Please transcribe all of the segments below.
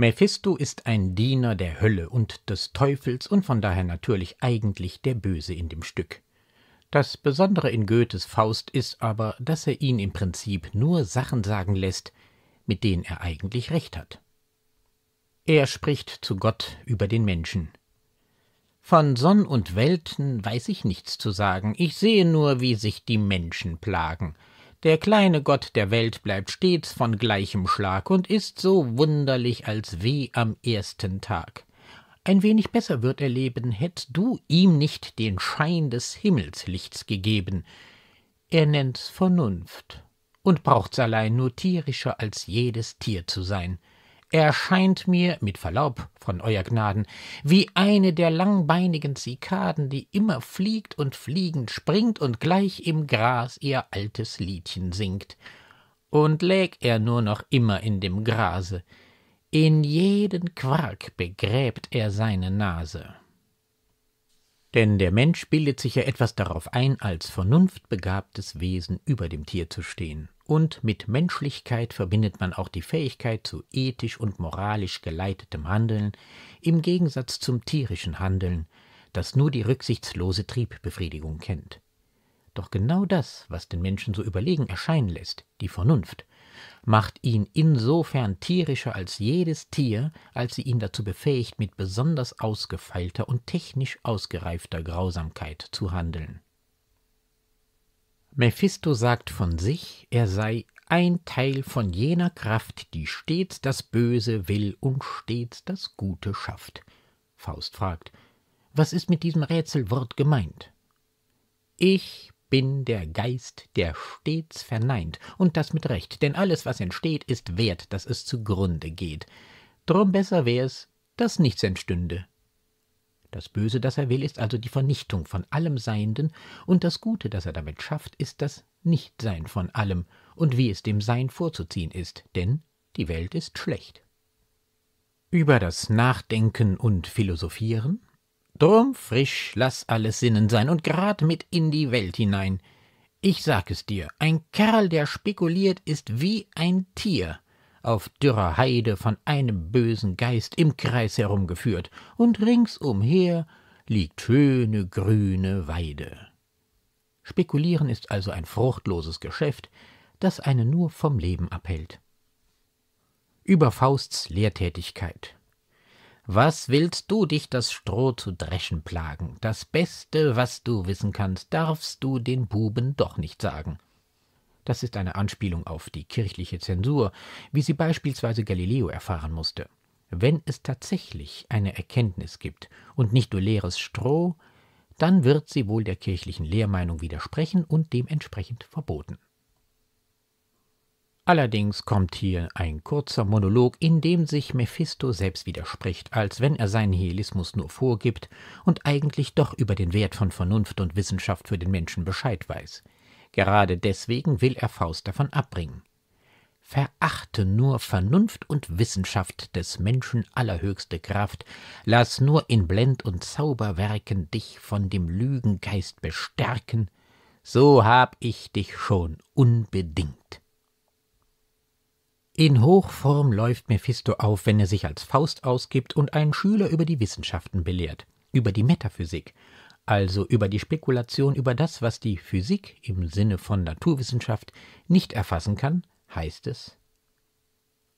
Mephisto ist ein Diener der Hölle und des Teufels und von daher natürlich eigentlich der Böse in dem Stück. Das Besondere in Goethes Faust ist aber, dass er ihn im Prinzip nur Sachen sagen lässt, mit denen er eigentlich recht hat. Er spricht zu Gott über den Menschen. Von Sonn und Welten weiß ich nichts zu sagen, ich sehe nur, wie sich die Menschen plagen, der kleine Gott der Welt bleibt stets von gleichem Schlag und ist so wunderlich als wie am ersten Tag. Ein wenig besser wird er leben, hättst du ihm nicht den Schein des Himmelslichts gegeben. Er nennt's Vernunft und braucht's allein nur tierischer als jedes Tier zu sein erscheint mir, mit Verlaub von Euer Gnaden, wie eine der langbeinigen Zikaden, die immer fliegt und fliegend springt und gleich im Gras ihr altes Liedchen singt. Und läg er nur noch immer in dem Grase, in jeden Quark begräbt er seine Nase. Denn der Mensch bildet sich ja etwas darauf ein, als vernunftbegabtes Wesen über dem Tier zu stehen. Und mit Menschlichkeit verbindet man auch die Fähigkeit zu ethisch und moralisch geleitetem Handeln im Gegensatz zum tierischen Handeln, das nur die rücksichtslose Triebbefriedigung kennt. Doch genau das, was den Menschen so überlegen erscheinen lässt, die Vernunft, macht ihn insofern tierischer als jedes Tier, als sie ihn dazu befähigt, mit besonders ausgefeilter und technisch ausgereifter Grausamkeit zu handeln. Mephisto sagt von sich, er sei ein Teil von jener Kraft, die stets das Böse will und stets das Gute schafft. Faust fragt, was ist mit diesem Rätselwort gemeint? Ich bin der Geist, der stets verneint, und das mit Recht, denn alles, was entsteht, ist wert, dass es zugrunde geht. Drum besser wär's, dass nichts entstünde, das Böse, das er will, ist also die Vernichtung von allem Seienden, und das Gute, das er damit schafft, ist das Nichtsein von allem, und wie es dem Sein vorzuziehen ist, denn die Welt ist schlecht. Über das Nachdenken und Philosophieren? Drum frisch, lass alles Sinnen sein und grad mit in die Welt hinein. Ich sag es dir, ein Kerl, der spekuliert, ist wie ein Tier auf dürrer Heide von einem bösen Geist im Kreis herumgeführt, und ringsumher liegt schöne grüne Weide. Spekulieren ist also ein fruchtloses Geschäft, das einen nur vom Leben abhält. Über Fausts Lehrtätigkeit. Was willst du dich das Stroh zu dreschen plagen? Das Beste, was du wissen kannst, darfst du den Buben doch nicht sagen. Das ist eine Anspielung auf die kirchliche Zensur, wie sie beispielsweise Galileo erfahren musste. Wenn es tatsächlich eine Erkenntnis gibt und nicht nur leeres Stroh, dann wird sie wohl der kirchlichen Lehrmeinung widersprechen und dementsprechend verboten. Allerdings kommt hier ein kurzer Monolog, in dem sich Mephisto selbst widerspricht, als wenn er seinen Nihilismus nur vorgibt und eigentlich doch über den Wert von Vernunft und Wissenschaft für den Menschen Bescheid weiß. Gerade deswegen will er Faust davon abbringen. Verachte nur Vernunft und Wissenschaft des Menschen allerhöchste Kraft, lass nur in Blend- und Zauberwerken dich von dem Lügengeist bestärken, so hab ich dich schon unbedingt. In Hochform läuft Mephisto auf, wenn er sich als Faust ausgibt und einen Schüler über die Wissenschaften belehrt, über die Metaphysik, also über die Spekulation über das, was die Physik im Sinne von Naturwissenschaft nicht erfassen kann, heißt es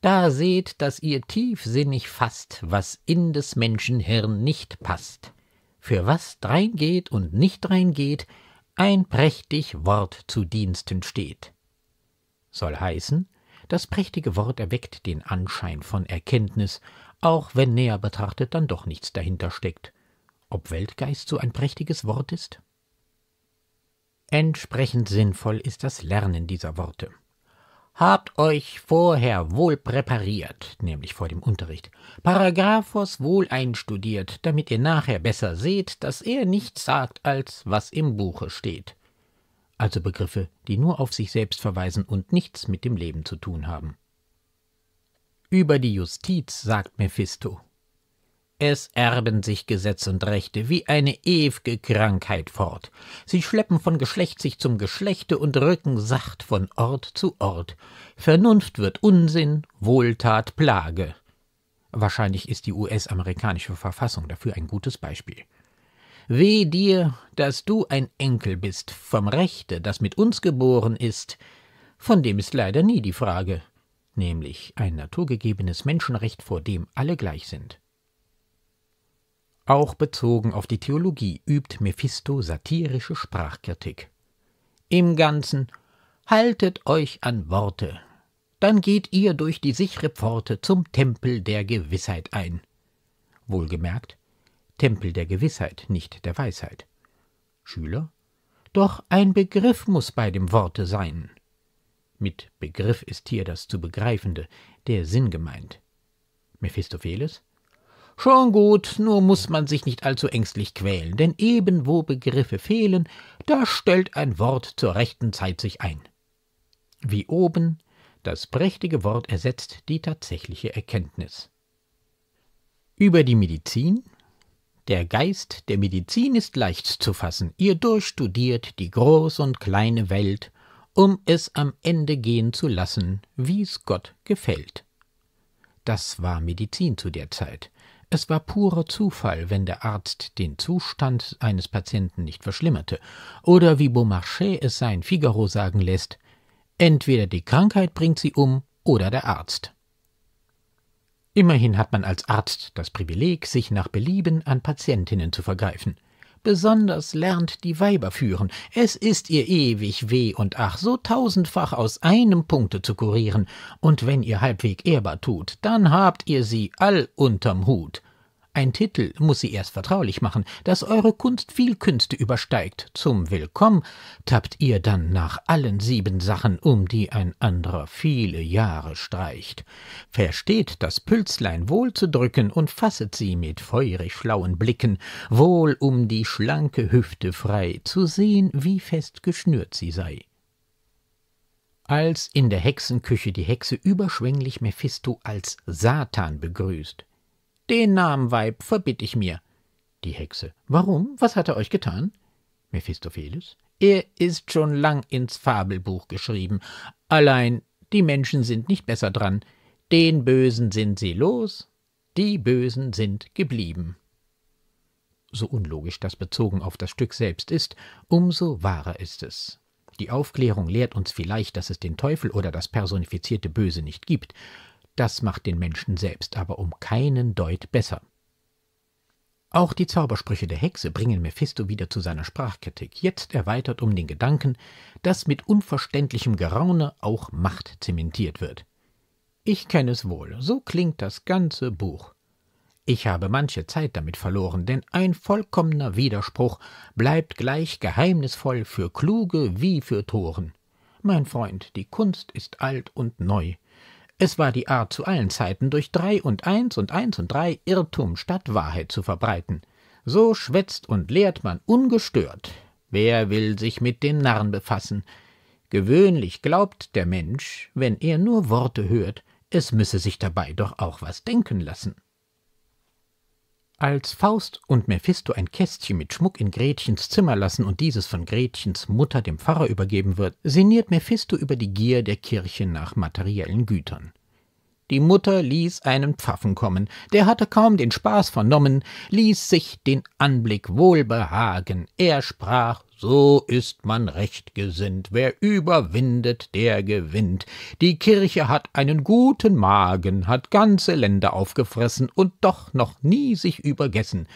Da seht, dass ihr tiefsinnig fasst, was in des Menschen Hirn nicht passt. Für was dreingeht und nicht dreingeht, ein prächtig Wort zu Diensten steht. Soll heißen, das prächtige Wort erweckt den Anschein von Erkenntnis, auch wenn näher betrachtet dann doch nichts dahinter steckt ob Weltgeist so ein prächtiges Wort ist? Entsprechend sinnvoll ist das Lernen dieser Worte. Habt euch vorher wohl präpariert, nämlich vor dem Unterricht, Paragraphos wohl einstudiert, damit ihr nachher besser seht, dass er nichts sagt, als was im Buche steht. Also Begriffe, die nur auf sich selbst verweisen und nichts mit dem Leben zu tun haben. Über die Justiz sagt Mephisto, es erben sich Gesetz und Rechte wie eine ew'ge Krankheit fort. Sie schleppen von Geschlecht sich zum Geschlechte und rücken sacht von Ort zu Ort. Vernunft wird Unsinn, Wohltat Plage. Wahrscheinlich ist die US-amerikanische Verfassung dafür ein gutes Beispiel. Weh dir, dass du ein Enkel bist vom Rechte, das mit uns geboren ist, von dem ist leider nie die Frage, nämlich ein naturgegebenes Menschenrecht, vor dem alle gleich sind. Auch bezogen auf die Theologie übt Mephisto satirische Sprachkritik. Im Ganzen haltet euch an Worte, dann geht ihr durch die sichere Pforte zum Tempel der Gewissheit ein. Wohlgemerkt, Tempel der Gewissheit, nicht der Weisheit. Schüler, doch ein Begriff muß bei dem Worte sein. Mit Begriff ist hier das zu Begreifende, der Sinn gemeint. Mephistopheles, Schon gut, nur muss man sich nicht allzu ängstlich quälen, denn eben wo Begriffe fehlen, da stellt ein Wort zur rechten Zeit sich ein. Wie oben, das prächtige Wort ersetzt die tatsächliche Erkenntnis. Über die Medizin der Geist der Medizin ist leicht zu fassen. Ihr durchstudiert die große und kleine Welt, um es am Ende gehen zu lassen, wie's Gott gefällt. Das war Medizin zu der Zeit. Es war purer Zufall, wenn der Arzt den Zustand eines Patienten nicht verschlimmerte, oder wie Beaumarchais es sein Figaro sagen lässt, entweder die Krankheit bringt sie um oder der Arzt. Immerhin hat man als Arzt das Privileg, sich nach Belieben an Patientinnen zu vergreifen. Besonders lernt die Weiber führen. Es ist ihr ewig weh und ach, so tausendfach aus einem Punkte zu kurieren. Und wenn ihr halbweg ehrbar tut, dann habt ihr sie all unterm Hut. Ein Titel muss sie erst vertraulich machen, dass eure Kunst viel Künste übersteigt. Zum Willkommen tappt ihr dann nach allen sieben Sachen, um die ein anderer viele Jahre streicht. Versteht das Pülzlein wohl zu drücken und fasset sie mit feurig schlauen Blicken, wohl um die schlanke Hüfte frei, zu sehen, wie fest geschnürt sie sei. Als in der Hexenküche die Hexe überschwänglich Mephisto als Satan begrüßt, den Namen Weib verbitt ich mir. Die Hexe. Warum? Was hat er euch getan? Mephistopheles. Er ist schon lang ins Fabelbuch geschrieben. Allein die Menschen sind nicht besser dran. Den Bösen sind sie los, die Bösen sind geblieben. So unlogisch das bezogen auf das Stück selbst ist, umso wahrer ist es. Die Aufklärung lehrt uns vielleicht, dass es den Teufel oder das personifizierte Böse nicht gibt, das macht den Menschen selbst aber um keinen Deut besser. Auch die Zaubersprüche der Hexe bringen Mephisto wieder zu seiner Sprachkritik, jetzt erweitert um den Gedanken, dass mit unverständlichem Geraune auch Macht zementiert wird. Ich kenne es wohl, so klingt das ganze Buch. Ich habe manche Zeit damit verloren, denn ein vollkommener Widerspruch bleibt gleich geheimnisvoll für Kluge wie für Toren. Mein Freund, die Kunst ist alt und neu, es war die Art zu allen Zeiten, durch drei und eins und eins und drei Irrtum statt Wahrheit zu verbreiten. So schwätzt und lehrt man ungestört. Wer will sich mit den Narren befassen? Gewöhnlich glaubt der Mensch, wenn er nur Worte hört, es müsse sich dabei doch auch was denken lassen. Als Faust und Mephisto ein Kästchen mit Schmuck in Gretchens Zimmer lassen und dieses von Gretchens Mutter dem Pfarrer übergeben wird, sinniert Mephisto über die Gier der Kirche nach materiellen Gütern. Die Mutter ließ einen Pfaffen kommen, der hatte kaum den Spaß vernommen, ließ sich den Anblick wohlbehagen, er sprach, so ist man recht gesinnt, wer überwindet, der gewinnt. Die Kirche hat einen guten Magen, hat ganze Länder aufgefressen und doch noch nie sich übergessen.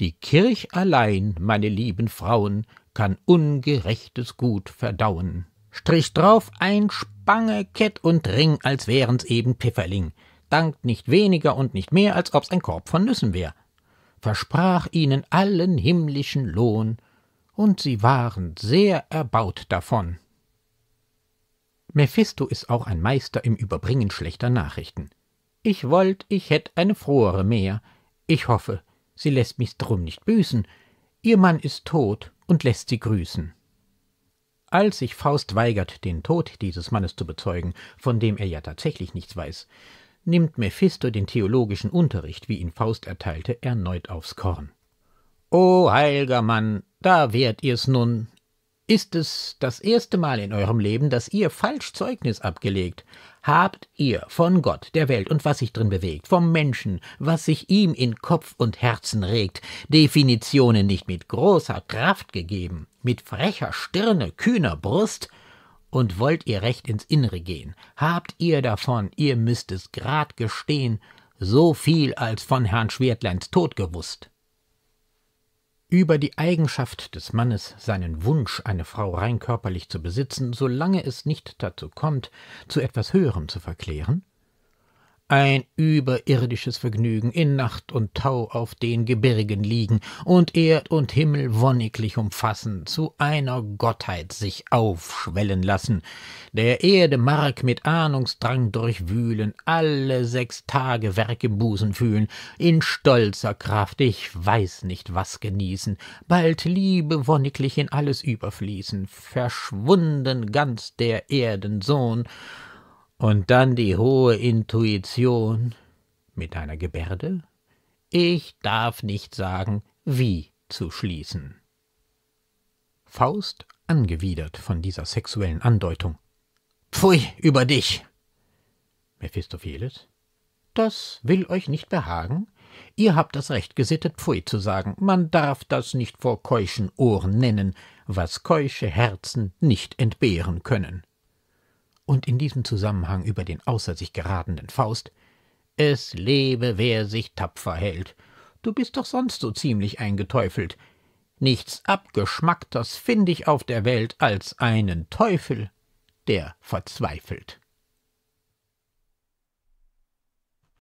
Die Kirch allein, meine lieben Frauen, kann ungerechtes Gut verdauen. Strich drauf, ein Spange, Kett und Ring, als wären's eben Pfifferling. Dankt nicht weniger und nicht mehr, als ob's ein Korb von Nüssen wär. Versprach ihnen allen himmlischen Lohn, und sie waren sehr erbaut davon. Mephisto ist auch ein Meister im Überbringen schlechter Nachrichten. Ich wollt, ich hätt eine frohere mehr. Ich hoffe, sie lässt mich's drum nicht büßen. Ihr Mann ist tot und lässt sie grüßen. Als sich Faust weigert, den Tod dieses Mannes zu bezeugen, von dem er ja tatsächlich nichts weiß, nimmt Mephisto den theologischen Unterricht, wie ihn Faust erteilte, erneut aufs Korn. O heilger Mann, da wärt ihr's nun. Ist es das erste Mal in eurem Leben, dass ihr falsch Zeugnis abgelegt? Habt ihr von Gott, der Welt und was sich drin bewegt, vom Menschen, was sich ihm in Kopf und Herzen regt, Definitionen nicht mit großer Kraft gegeben? mit frecher Stirne, kühner Brust, und wollt ihr recht ins Innere gehen, habt ihr davon, ihr müsst es grad gestehen, so viel als von Herrn Schwertleins Tod gewußt. Über die Eigenschaft des Mannes, seinen Wunsch, eine Frau rein körperlich zu besitzen, solange es nicht dazu kommt, zu etwas Höherem zu verklären, ein überirdisches Vergnügen in Nacht und Tau auf den Gebirgen liegen und Erd und Himmel wonniglich umfassen, zu einer Gottheit sich aufschwellen lassen, der Erde Mark mit Ahnungsdrang durchwühlen, alle sechs Tage Werk im Busen fühlen, in stolzer Kraft, ich weiß nicht was genießen, bald Liebe wonniglich in alles überfließen, verschwunden ganz der Erden Sohn, und dann die hohe Intuition mit einer Gebärde, ich darf nicht sagen, wie zu schließen. Faust angewidert von dieser sexuellen Andeutung. Pfui über dich! Mephistopheles. Das will euch nicht behagen? Ihr habt das Recht, gesittet Pfui zu sagen. Man darf das nicht vor keuschen Ohren nennen, was keusche Herzen nicht entbehren können und in diesem Zusammenhang über den außer sich geratenden Faust Es lebe, wer sich tapfer hält. Du bist doch sonst so ziemlich eingeteufelt. Nichts Abgeschmackters find ich auf der Welt als einen Teufel, der verzweifelt.